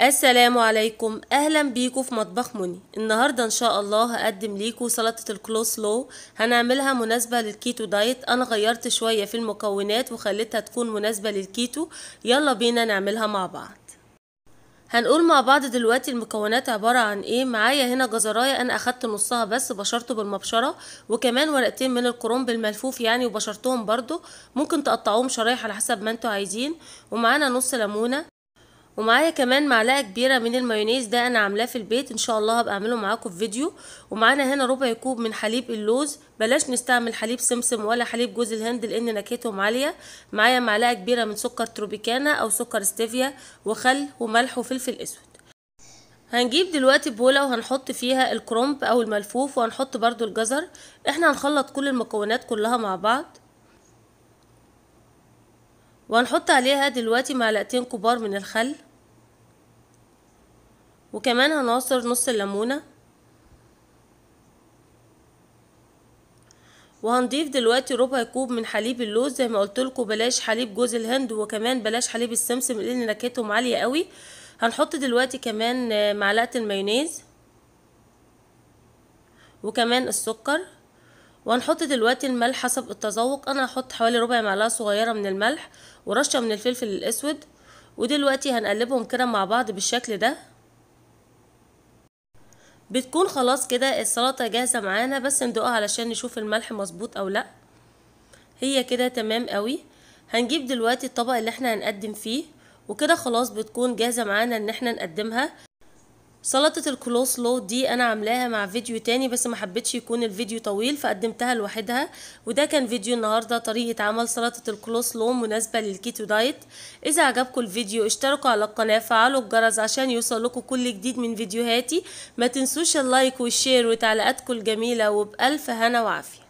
السلام عليكم اهلا بيكم في مطبخ مني النهارده ان شاء الله هقدم ليكم سلطه لو هنعملها مناسبه للكيتو دايت انا غيرت شويه في المكونات وخليتها تكون مناسبه للكيتو يلا بينا نعملها مع بعض هنقول مع بعض دلوقتي المكونات عبارة عن ايه معايا هنا جزراية انا اخدت نصها بس بشرته بالمبشرة وكمان ورقتين من الكرنب الملفوف يعني وبشرتهم برضو ممكن تقطعوهم شرايح على حسب ما انتوا عايزين ومعانا نص ليمونة ومعايا كمان معلقه كبيره من المايونيز ده انا عاملاه في البيت ان شاء الله هبقى اعمله معاكم في فيديو ومعانا هنا ربع كوب من حليب اللوز بلاش نستعمل حليب سمسم ولا حليب جوز الهند لان نكهتهم عاليه معايا معلقه كبيره من سكر تروبيكانا او سكر ستيفيا وخل وملح وفلفل اسود هنجيب دلوقتي بولة وهنحط فيها الكرومب او الملفوف وهنحط برضو الجزر احنا هنخلط كل المكونات كلها مع بعض وهنحط عليها دلوقتي معلقتين كبار من الخل وكمان هنعصر نص الليمونة وهنضيف دلوقتي ربع كوب من حليب اللوز زي ما قلت بلاش حليب جوز الهند وكمان بلاش حليب السمسم لان نكهتهم عاليه قوي هنحط دلوقتي كمان معلقه المايونيز وكمان السكر وهنحط دلوقتي الملح حسب التذوق انا هحط حوالي ربع معلقه صغيره من الملح ورشه من الفلفل الاسود ودلوقتي هنقلبهم كده مع بعض بالشكل ده بتكون خلاص كده السلطه جاهزه معانا بس ندوقها علشان نشوف الملح مظبوط او لا هي كده تمام قوي هنجيب دلوقتي الطبق اللي احنا هنقدم فيه وكده خلاص بتكون جاهزه معانا ان احنا نقدمها سلطة الكولوسلو دي انا عاملاها مع فيديو تاني بس ما حبيتش يكون الفيديو طويل فقدمتها لوحدها وده كان فيديو النهاردة طريقة عمل سلطة الكولوسلو مناسبة للكيتو دايت اذا عجبكم الفيديو اشتركوا على القناة فعلوا الجرس عشان يوصلكوا كل جديد من فيديوهاتي ما تنسوش اللايك والشير وتعليقاتكم الجميلة وبألف هنا وعافية